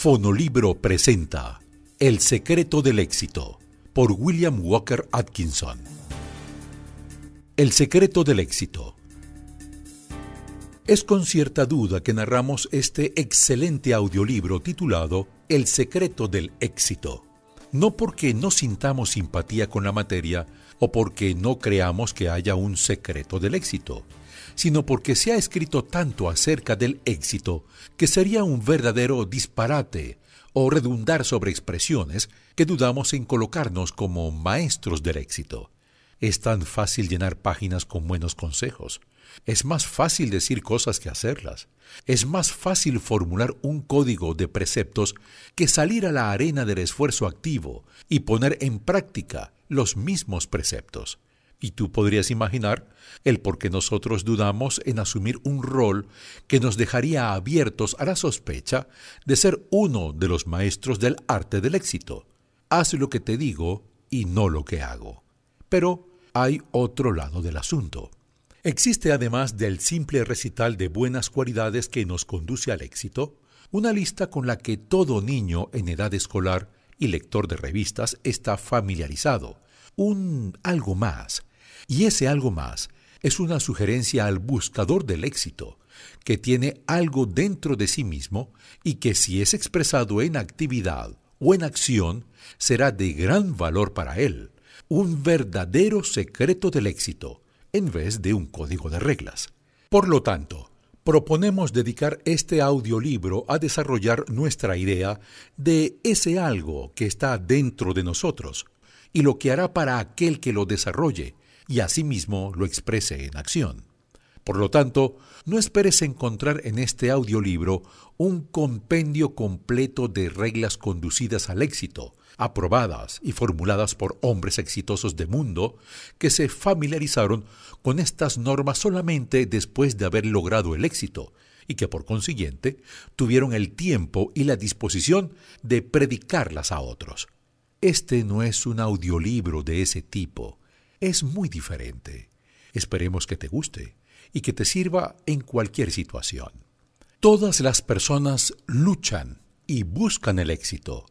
Fonolibro presenta El secreto del éxito por William Walker Atkinson. El secreto del éxito. Es con cierta duda que narramos este excelente audiolibro titulado El secreto del éxito no porque no sintamos simpatía con la materia o porque no creamos que haya un secreto del éxito, sino porque se ha escrito tanto acerca del éxito que sería un verdadero disparate o redundar sobre expresiones que dudamos en colocarnos como maestros del éxito es tan fácil llenar páginas con buenos consejos. Es más fácil decir cosas que hacerlas. Es más fácil formular un código de preceptos que salir a la arena del esfuerzo activo y poner en práctica los mismos preceptos. Y tú podrías imaginar el por qué nosotros dudamos en asumir un rol que nos dejaría abiertos a la sospecha de ser uno de los maestros del arte del éxito. Haz lo que te digo y no lo que hago. Pero hay otro lado del asunto. Existe además del simple recital de buenas cualidades que nos conduce al éxito, una lista con la que todo niño en edad escolar y lector de revistas está familiarizado, un algo más. Y ese algo más es una sugerencia al buscador del éxito, que tiene algo dentro de sí mismo y que si es expresado en actividad o en acción, será de gran valor para él, un verdadero secreto del éxito en vez de un código de reglas. Por lo tanto, proponemos dedicar este audiolibro a desarrollar nuestra idea de ese algo que está dentro de nosotros y lo que hará para aquel que lo desarrolle y asimismo lo exprese en acción. Por lo tanto, no esperes encontrar en este audiolibro un compendio completo de reglas conducidas al éxito, aprobadas y formuladas por hombres exitosos de mundo que se familiarizaron con estas normas solamente después de haber logrado el éxito y que por consiguiente tuvieron el tiempo y la disposición de predicarlas a otros. Este no es un audiolibro de ese tipo, es muy diferente. Esperemos que te guste y que te sirva en cualquier situación. Todas las personas luchan y buscan el éxito.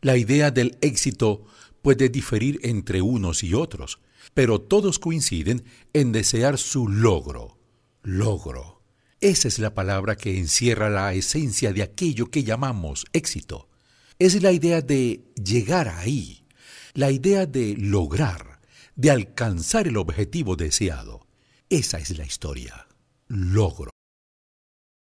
La idea del éxito puede diferir entre unos y otros, pero todos coinciden en desear su logro. Logro. Esa es la palabra que encierra la esencia de aquello que llamamos éxito. Es la idea de llegar ahí, la idea de lograr de alcanzar el objetivo deseado. Esa es la historia. Logro.